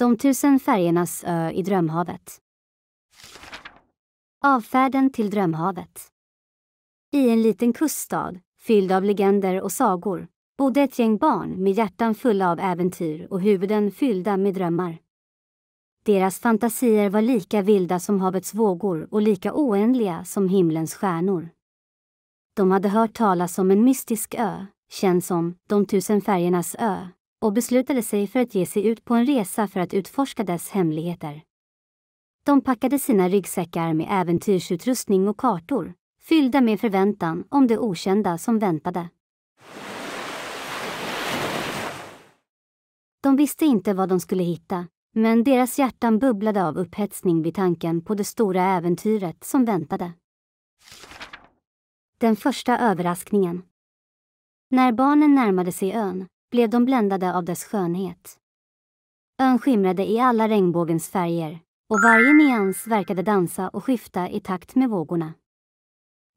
De tusen färgernas ö i drömhavet. Avfärden till drömhavet. I en liten kuststad, fylld av legender och sagor, bodde ett gäng barn med hjärtan fulla av äventyr och huvuden fyllda med drömmar. Deras fantasier var lika vilda som havets vågor och lika oändliga som himlens stjärnor. De hade hört talas om en mystisk ö, känd som ”De tusen färgernas ö”, och beslutade sig för att ge sig ut på en resa för att utforska dess hemligheter. De packade sina ryggsäckar med äventyrsutrustning och kartor, fyllda med förväntan om det okända som väntade. De visste inte vad de skulle hitta, men deras hjärtan bubblade av upphetsning vid tanken på det stora äventyret som väntade. Den första överraskningen. När barnen närmade sig ön blev de bländade av dess skönhet. Ön skimrade i alla regnbågens färger och varje nyans verkade dansa och skifta i takt med vågorna.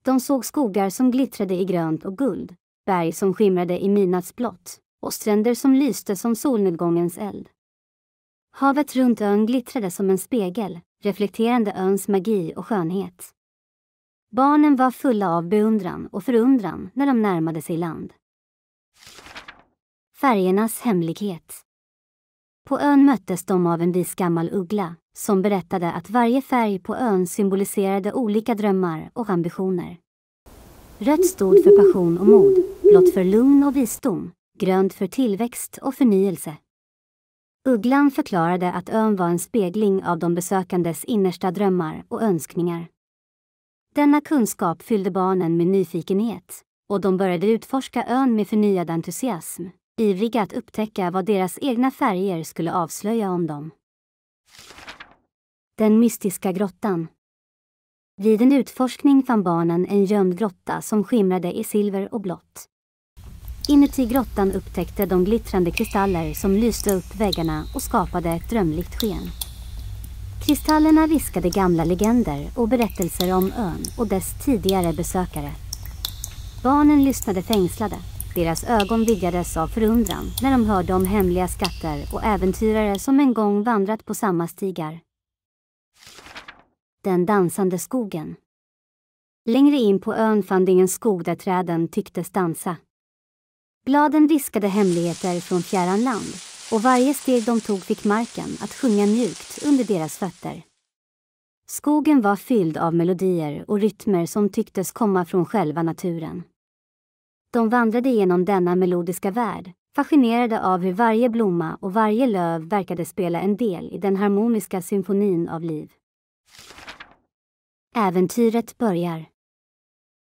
De såg skogar som glittrade i grönt och guld, berg som skimrade i midnattsblått och stränder som lyste som solnedgångens eld. Havet runt ön glittrade som en spegel, reflekterande öns magi och skönhet. Barnen var fulla av beundran och förundran när de närmade sig land. Färgernas hemlighet. På ön möttes de av en vis gammal uggla, som berättade att varje färg på ön symboliserade olika drömmar och ambitioner. Rött stod för passion och mod, blått för lugn och visdom, grönt för tillväxt och förnyelse. Ugglan förklarade att ön var en spegling av de besökandes innersta drömmar och önskningar. Denna kunskap fyllde barnen med nyfikenhet och de började utforska ön med förnyad entusiasm ivriga att upptäcka vad deras egna färger skulle avslöja om dem. Den mystiska grottan. Vid en utforskning fann barnen en gömd grotta som skimrade i silver och blått. Inuti grottan upptäckte de glittrande kristaller som lyste upp väggarna och skapade ett drömligt sken. Kristallerna viskade gamla legender och berättelser om ön och dess tidigare besökare. Barnen lyssnade fängslade deras ögon vidgades av förundran när de hörde om hemliga skatter och äventyrare som en gång vandrat på samma stigar. Den dansande skogen. Längre in på ön fann de en skog där träden tycktes dansa. Bladen viskade hemligheter från fjärran land och varje steg de tog fick marken att sjunga mjukt under deras fötter. Skogen var fylld av melodier och rytmer som tycktes komma från själva naturen. De vandrade genom denna melodiska värld, fascinerade av hur varje blomma och varje löv verkade spela en del i den harmoniska symfonin av liv. Äventyret börjar.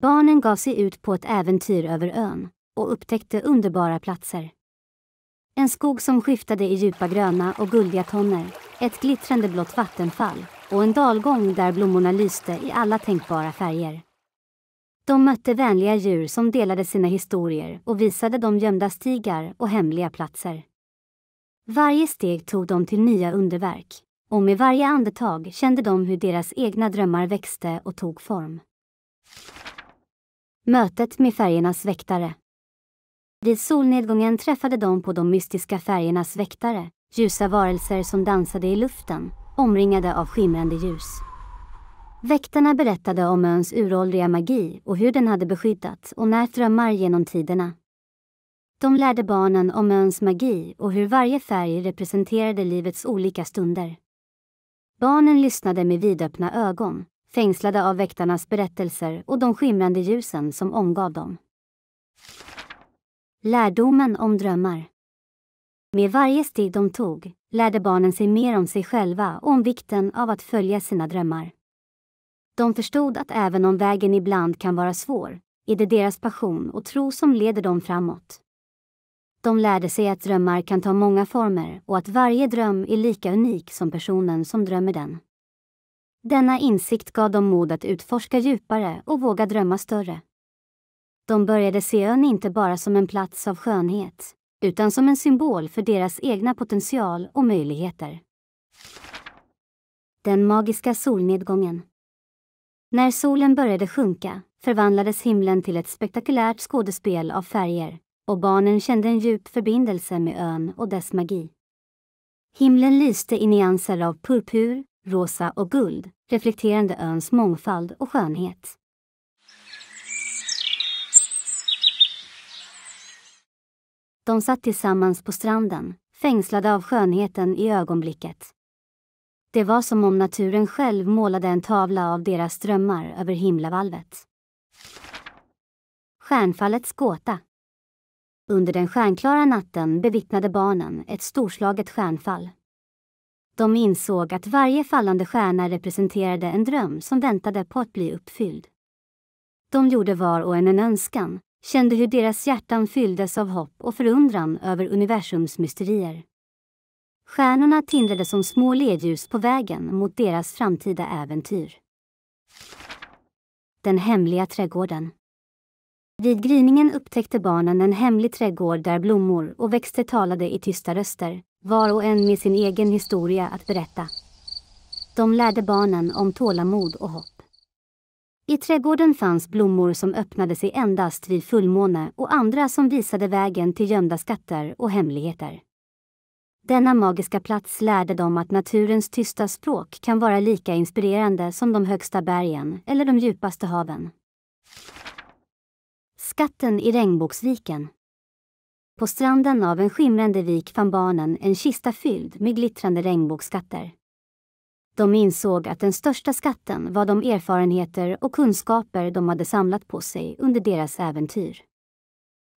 Barnen gav sig ut på ett äventyr över ön och upptäckte underbara platser. En skog som skiftade i djupa gröna och guldiga toner, ett glittrande blått vattenfall och en dalgång där blommorna lyste i alla tänkbara färger. De mötte vänliga djur som delade sina historier och visade dem gömda stigar och hemliga platser. Varje steg tog dem till nya underverk och med varje andetag kände de hur deras egna drömmar växte och tog form. Mötet med färgernas väktare Vid solnedgången träffade de på de mystiska färgernas väktare, ljusa varelser som dansade i luften, omringade av skimrande ljus. Väktarna berättade om öns uråldriga magi och hur den hade beskyddat och när drömmar genom tiderna. De lärde barnen om öns magi och hur varje färg representerade livets olika stunder. Barnen lyssnade med vidöppna ögon, fängslade av väktarnas berättelser och de skimrande ljusen som omgav dem. Lärdomen om drömmar Med varje steg de tog lärde barnen sig mer om sig själva och om vikten av att följa sina drömmar. De förstod att även om vägen ibland kan vara svår, är det deras passion och tro som leder dem framåt. De lärde sig att drömmar kan ta många former och att varje dröm är lika unik som personen som drömmer den. Denna insikt gav dem mod att utforska djupare och våga drömma större. De började se ön inte bara som en plats av skönhet, utan som en symbol för deras egna potential och möjligheter. Den magiska solnedgången när solen började sjunka förvandlades himlen till ett spektakulärt skådespel av färger och barnen kände en djup förbindelse med ön och dess magi. Himlen lyste i nyanser av purpur, rosa och guld, reflekterande öns mångfald och skönhet. De satt tillsammans på stranden, fängslade av skönheten i ögonblicket. Det var som om naturen själv målade en tavla av deras drömmar över himlavalvet. Stjärnfallets gåta Under den stjärnklara natten bevittnade barnen ett storslaget stjärnfall. De insåg att varje fallande stjärna representerade en dröm som väntade på att bli uppfylld. De gjorde var och en en önskan, kände hur deras hjärtan fylldes av hopp och förundran över universums mysterier. Stjärnorna tindrade som små ledljus på vägen mot deras framtida äventyr. Den hemliga trädgården. Vid gryningen upptäckte barnen en hemlig trädgård där blommor och växter talade i tysta röster, var och en med sin egen historia att berätta. De lärde barnen om tålamod och hopp. I trädgården fanns blommor som öppnade sig endast vid fullmåne och andra som visade vägen till gömda skatter och hemligheter. Denna magiska plats lärde dem att naturens tysta språk kan vara lika inspirerande som de högsta bergen eller de djupaste haven. Skatten i regnbågsviken På stranden av en skimrande vik fann barnen en kista fylld med glittrande regnbågsskatter. De insåg att den största skatten var de erfarenheter och kunskaper de hade samlat på sig under deras äventyr.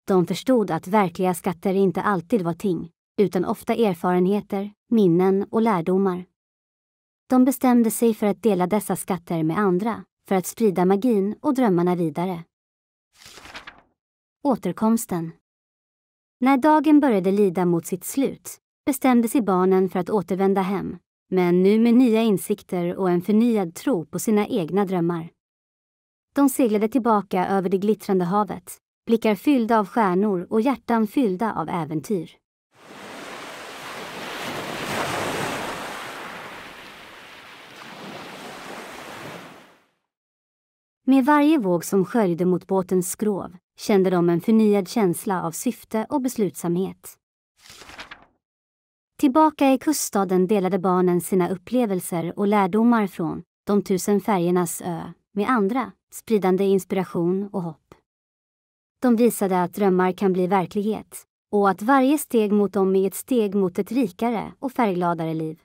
De förstod att verkliga skatter inte alltid var ting, utan ofta erfarenheter, minnen och lärdomar. De bestämde sig för att dela dessa skatter med andra, för att sprida magin och drömmarna vidare. Återkomsten När dagen började lida mot sitt slut bestämde sig barnen för att återvända hem, men nu med nya insikter och en förnyad tro på sina egna drömmar. De seglade tillbaka över det glittrande havet, blickar fyllda av stjärnor och hjärtan fyllda av äventyr. Med varje våg som sköljde mot båtens skrov kände de en förnyad känsla av syfte och beslutsamhet. Tillbaka i kuststaden delade barnen sina upplevelser och lärdomar från De tusen färgernas ö med andra, spridande inspiration och hopp. De visade att drömmar kan bli verklighet och att varje steg mot dem är ett steg mot ett rikare och färggladare liv.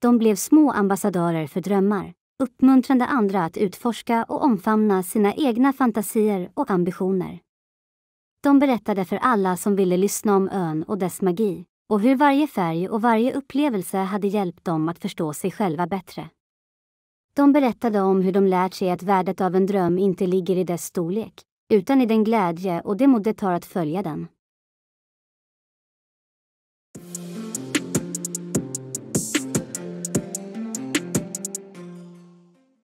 De blev små ambassadörer för drömmar uppmuntrande andra att utforska och omfamna sina egna fantasier och ambitioner. De berättade för alla som ville lyssna om ön och dess magi och hur varje färg och varje upplevelse hade hjälpt dem att förstå sig själva bättre. De berättade om hur de lärt sig att värdet av en dröm inte ligger i dess storlek utan i den glädje och det mod det tar att följa den.